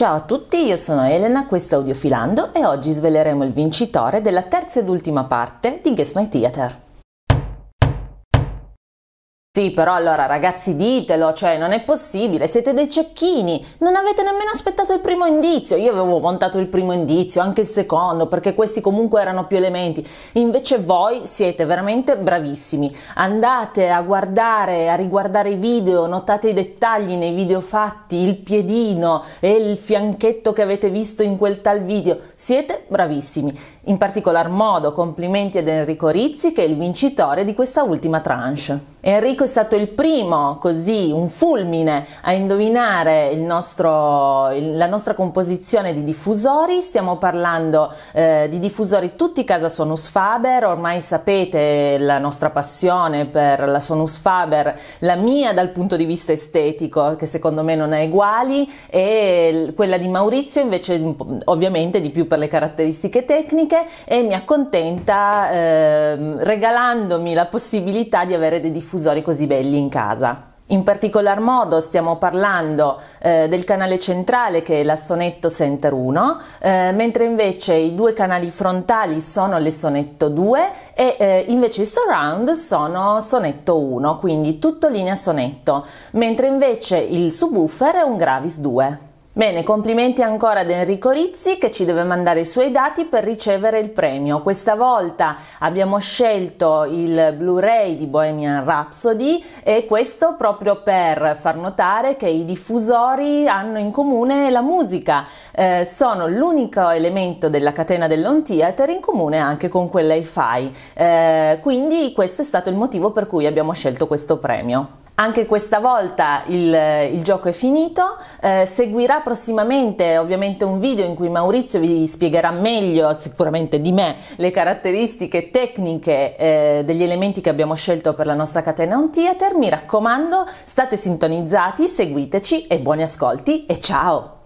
Ciao a tutti, io sono Elena, questo è Audiofilando e oggi sveleremo il vincitore della terza ed ultima parte di Guess My Theater. Sì, però allora ragazzi ditelo, cioè non è possibile, siete dei cecchini, non avete nemmeno aspettato il primo indizio, io avevo montato il primo indizio, anche il secondo, perché questi comunque erano più elementi, invece voi siete veramente bravissimi, andate a guardare, a riguardare i video, notate i dettagli nei video fatti, il piedino e il fianchetto che avete visto in quel tal video, siete bravissimi, in particolar modo complimenti ad Enrico Rizzi che è il vincitore di questa ultima tranche. Enrico stato il primo, così, un fulmine a indovinare nostro, la nostra composizione di diffusori. Stiamo parlando eh, di diffusori tutti casa Sonus Faber, ormai sapete la nostra passione per la Sonus Faber, la mia dal punto di vista estetico, che secondo me non ha uguali, e quella di Maurizio invece ovviamente di più per le caratteristiche tecniche e mi accontenta eh, regalandomi la possibilità di avere dei diffusori così così belli in casa. In particolar modo stiamo parlando eh, del canale centrale che è l'assonetto Center 1, eh, mentre invece i due canali frontali sono l'assonetto 2 e eh, invece i surround sono sonetto 1, quindi tutto linea sonetto, mentre invece il subwoofer è un Gravis 2. Bene, complimenti ancora ad Enrico Rizzi che ci deve mandare i suoi dati per ricevere il premio. Questa volta abbiamo scelto il Blu-ray di Bohemian Rhapsody e questo proprio per far notare che i diffusori hanno in comune la musica. Eh, sono l'unico elemento della catena dell'home theater in comune anche con quella hi-fi. Eh, quindi questo è stato il motivo per cui abbiamo scelto questo premio. Anche questa volta il, il gioco è finito, eh, seguirà prossimamente ovviamente un video in cui Maurizio vi spiegherà meglio, sicuramente di me, le caratteristiche tecniche eh, degli elementi che abbiamo scelto per la nostra catena on theater. Mi raccomando, state sintonizzati, seguiteci e buoni ascolti e ciao!